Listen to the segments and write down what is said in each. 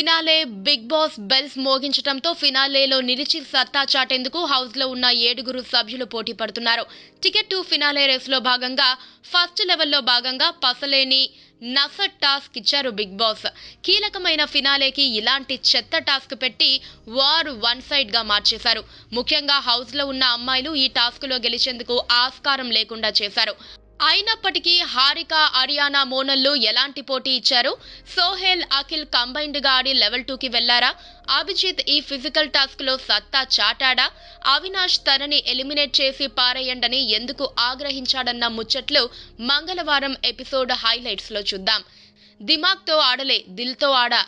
finale Bigg Boss bells మోగించడంతో ఫినాలేలో నిలిచి సత్తా చాటేందుకు హౌస్లో ఉన్న ఏడుగురు సభ్యులు పోటీ పడుతున్నారు టికెట్ టు ఫినాలే రేస్లో భాగంగా ఫస్ట్ లెవెల్లో భాగంగా పసలేని నఫర్ టాస్క్ ఇచ్చారు బిగ్ బాస్ కీలకమైన ఫినాలేకి ఇలాంటి చెత్త టాస్క్ పెట్టి వార్ వన్ సైడ్ గా మార్చేశారు ముఖ్యంగా హౌస్లో ఉన్న అమ్మాయిలు ఈ టాస్క్లో గెలిచేందుకు ఆస్కారం లేకుండా చేశారు అయినప్పటికీ హారిక అరియానా మోనల్లు ఎలాంటి పోటీ ఇచ్చారు సోహెల్ అఖిల్ కంబైన్డ్గా ఆడి లెవెల్ టూకి వెళ్లారా అభిజిత్ ఈ ఫిజికల్ టాస్క్లో సత్తా చాటాడా అవినాష్ తనని ఎలిమినేట్ చేసి పారేయండని ఎందుకు ఆగ్రహించాడన్న ముచ్చట్లు మంగళవారం ఎపిసోడ్ హైలైట్స్లో చూద్దాం దిమాగ్తో ఆడలే దిల్తో ఆడా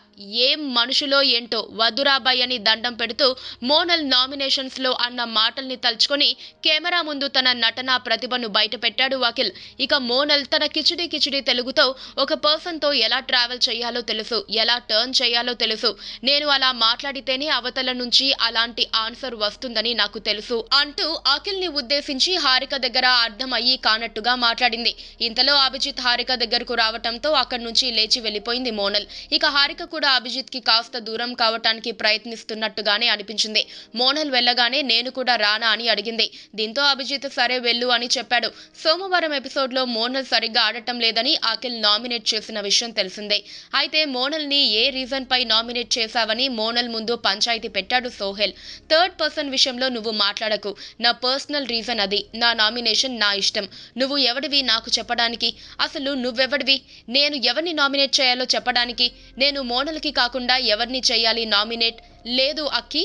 ఏం మనుషులో ఏంటో వధురాబాయ్ అని దండం పెడుతూ మోనల్ నామినేషన్స్లో అన్న మాటల్ని తలుచుకొని కెమెరా ముందు తన నటనా ప్రతిభను బయటపెట్టాడు అఖిల్ ఇక మోనల్ తన కిచిడి కిచిడి తెలుగుతో ఒక పర్సన్తో ఎలా ట్రావెల్ చేయాలో తెలుసు ఎలా టర్న్ చేయాలో తెలుసు నేను అలా మాట్లాడితేనే అవతల నుంచి అలాంటి ఆన్సర్ వస్తుందని నాకు తెలుసు అంటూ అఖిల్ని ఉద్దేశించి హారిక దగ్గర అర్థమయ్యి కానట్టుగా మాట్లాడింది ఇంతలో అభిజిత్ హారిక దగ్గరకు రావటంతో అక్కడి నుంచి లేచి వెళ్ళిపోయింది మోనల్ ఇక హారిక కూడా కూడా కి కాస్త దూరం కావటానికి ప్రయత్నిస్తున్నట్టుగానే అనిపించింది మోనల్ వెళ్ళగానే నేను కూడా రానా అని అడిగింది దీంతో అభిజిత్ సరే వెళ్ళు అని చెప్పాడు సోమవారం ఎపిసోడ్ లో మోనల్ సరిగ్గా ఆడటం లేదని అఖిల్ నామినేట్ చేసిన విషయం తెలిసిందే అయితే మోనల్ ని ఏ రీజన్ పై నామినేట్ చేశావని మోనల్ ముందు పంచాయతీ పెట్టాడు సోహెల్ థర్డ్ పర్సన్ విషయంలో నువ్వు మాట్లాడకు నా పర్సనల్ రీజన్ అది నా నామినేషన్ నా ఇష్టం నువ్వు ఎవడివి నాకు చెప్పడానికి అసలు నువ్వెవడివి నేను ఎవరిని నామినేట్ చేయాలో చెప్పడానికి నేను మోనల్ మహిళలకి కాకుండా ఎవరిని చేయాలి నామినేట్ లేదు అక్కి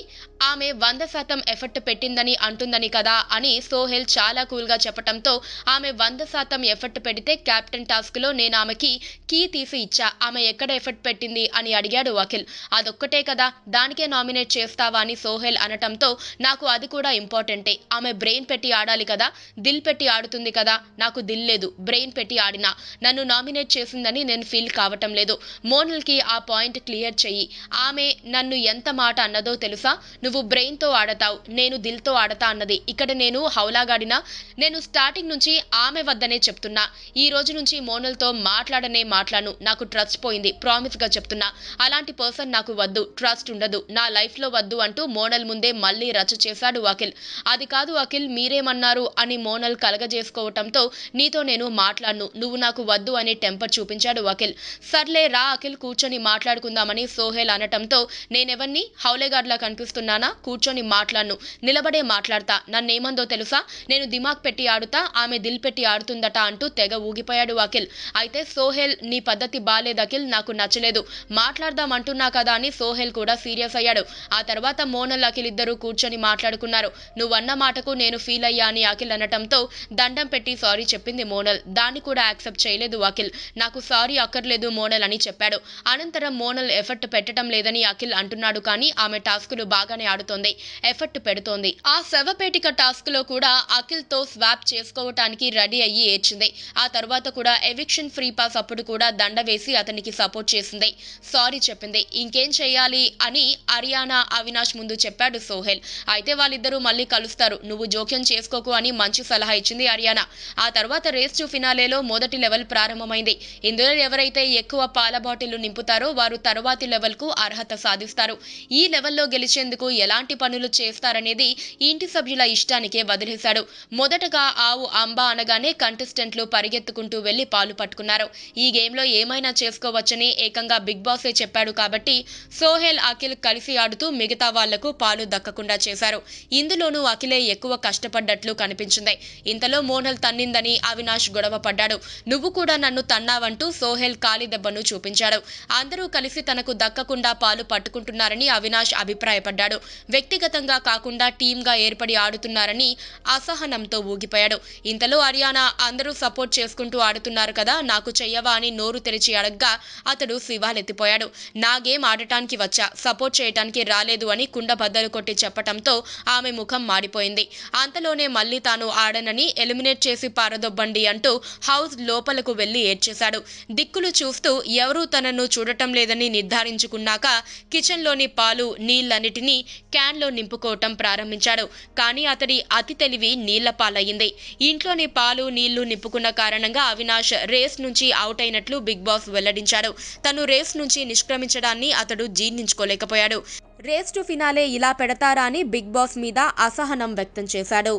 ఆమె వంద శాతం ఎఫర్ట్ పెట్టిందని అంటుందని కదా అని సోహెల్ చాలా కూల్గా చెప్పడంతో ఆమె వంద శాతం ఎఫర్ట్ పెడితే క్యాప్టెన్ టాస్క్లో నేను ఆమెకి కీ తీసి ఇచ్చా ఆమె ఎక్కడ ఎఫర్ట్ పెట్టింది అని అడిగాడు అఖిల్ అదొక్కటే కదా దానికే నామినేట్ చేస్తావా అని సోహెల్ అనటంతో నాకు అది కూడా ఇంపార్టెంటే ఆమె బ్రెయిన్ పెట్టి ఆడాలి కదా దిల్ పెట్టి ఆడుతుంది కదా నాకు దిల్ లేదు బ్రెయిన్ పెట్టి ఆడినా నన్ను నామినేట్ చేసిందని నేను ఫీల్ కావటం లేదు మోనల్కి ఆ పాయింట్ క్లియర్ చెయ్యి ఆమె నన్ను ఎంత మా మాట అన్నదో తెలుసా నువ్వు బ్రెయిన్తో ఆడతావు నేను దిల్తో ఆడతా అన్నది ఇక్కడ నేను హౌలాగాడిన నేను స్టార్టింగ్ నుంచి ఆమె వద్దనే చెప్తున్నా ఈ రోజు నుంచి మోనల్తో మాట్లాడనే మాట్లాను నాకు ట్రస్ట్ పోయింది ప్రామిస్గా చెప్తున్నా అలాంటి పర్సన్ నాకు వద్దు ట్రస్ట్ ఉండదు నా లైఫ్లో వద్దు అంటూ మోనల్ ముందే మళ్ళీ రచ్చ చేశాడు అఖిల్ అది కాదు అఖిల్ మీరేమన్నారు అని మోనల్ కలగజేసుకోవటంతో నీతో నేను మాట్లాడను నువ్వు నాకు వద్దు అనే టెంపర్ చూపించాడు అఖిల్ సర్లే రా అఖిల్ కూర్చొని మాట్లాడుకుందామని సోహెల్ అనటంతో నేనెవన్నీ హౌలేగాడ్లా కనిపిస్తున్నానా కూర్చొని మాట్లాడు నిలబడే మాట్లాడతా నన్నేమందో తెలుసా నేను దిమాగ్ పెట్టి ఆడుతా ఆమె దిల్ పెట్టి ఆడుతుందట అంటూ తెగ ఊగిపోయాడు అఖిల్ అయితే సోహెల్ నీ పద్ధతి బాలేదు అఖిల్ నాకు నచ్చలేదు మాట్లాడదాం అంటున్నా కదా అని సోహెల్ కూడా సీరియస్ అయ్యాడు ఆ తర్వాత మోనల్ అఖిల్ ఇద్దరూ కూర్చొని మాట్లాడుకున్నారు నువ్వన్న మాటకు నేను ఫీల్ అయ్యా అని అఖిల్ అనటంతో దండం పెట్టి సారీ చెప్పింది మోనల్ దాన్ని కూడా యాక్సెప్ట్ చేయలేదు అఖిల్ నాకు సారీ అక్కర్లేదు మోనల్ అని చెప్పాడు అనంతరం మోనల్ ఎఫర్ట్ పెట్టడం లేదని అఖిల్ అంటున్నాడు కానీ కానీ ఆమె ను బాగానే ఆడుతోంది ఎఫర్ట్ పెడుతోంది ఆ శవపేటిక టాస్క్ లో కూడా అఖిల్ తో స్వాప్ చేసుకోవటానికి రెడీ అయ్యి ఏడ్చింది ఆ తర్వాత కూడా ఎవిక్షన్ ఫ్రీ పాస్ అప్పుడు కూడా దండ వేసి అతనికి సపోర్ట్ చేసింది సారీ చెప్పింది ఇంకేం చేయాలి అని అరియానా అవినాష్ ముందు చెప్పాడు సోహెల్ అయితే వాళ్ళిద్దరూ మళ్ళీ కలుస్తారు నువ్వు జోక్యం చేసుకోకు అని మంచి సలహా ఇచ్చింది అరియానా ఆ తర్వాత రేస్ టు ఫినాలేలో మొదటి లెవెల్ ప్రారంభమైంది ఇందులో ఎవరైతే ఎక్కువ పాల బాటిల్ నింపుతారో వారు తర్వాతి కు అర్హత సాధిస్తారు ఈ లెవెల్లో గెలిచేందుకు ఎలాంటి పనులు చేస్తారనేది ఇంటి సభ్యుల ఇష్టానికే వదిలేశాడు మొదటగా ఆవు అంబా అనగానే కంటెస్టెంట్లు పరిగెత్తుకుంటూ వెళ్లి పాలు పట్టుకున్నారు ఈ గేమ్లో ఏమైనా చేసుకోవచ్చని ఏకంగా బిగ్ బాసే చెప్పాడు కాబట్టి సోహెల్ అఖిల్ కలిసి ఆడుతూ మిగతా వాళ్లకు పాలు దక్కకుండా చేశారు ఇందులోనూ అఖిలే ఎక్కువ కష్టపడ్డట్లు కనిపించింది ఇంతలో మోనల్ తన్నిందని అవినాష్ గొడవ పడ్డాడు నువ్వు కూడా నన్ను తన్నావంటూ సోహెల్ కాలి దెబ్బను చూపించాడు అందరూ కలిసి తనకు దక్కకుండా పాలు పట్టుకుంటున్నారని అవినాష్ అభిప్రాయపడ్డాడు వ్యక్తిగతంగా కాకుండా గా ఏర్పడి ఆడుతున్నారని అసహనంతో ఊగిపోయాడు ఇంతలో హర్యానా అందరూ సపోర్ట్ చేసుకుంటూ ఆడుతున్నారు కదా నాకు చెయ్యవా అని నోరు తెరిచి అడగ్గా అతడు శివాలెత్తిపోయాడు నా గేమ్ ఆడటానికి వచ్చా సపోర్ట్ చేయటానికి రాలేదు అని కుండ బద్దలు కొట్టి చెప్పటంతో ఆమె ముఖం మాడిపోయింది అంతలోనే మళ్లీ తాను ఆడనని ఎలిమినేట్ చేసి పారదొబ్బండి అంటూ హౌస్ లోపలకు వెళ్లి ఏడ్చేశాడు దిక్కులు చూస్తూ ఎవరూ తనను చూడటం లేదని నిర్ధారించుకున్నాక కిచెన్లోని పా పాలు నీళ్లన్నిటినీ క్యాన్లో నింపుకోవటం ప్రారంభించాడు కానీ అతడి అతి తెలివి నీళ్ల పాలయ్యింది ఇంట్లోని పాలు నీళ్లు నింపుకున్న కారణంగా అవినాష్ రేస్ నుంచి అవుట్ అయినట్లు బిగ్ బాస్ వెల్లడించాడు తను రేస్ నుంచి నిష్క్రమించడాన్ని అతడు జీర్ణించుకోలేకపోయాడు రేస్ టు ఫినాలే ఇలా పెడతారా అని బిగ్ బాస్ మీద అసహనం వ్యక్తం చేశాడు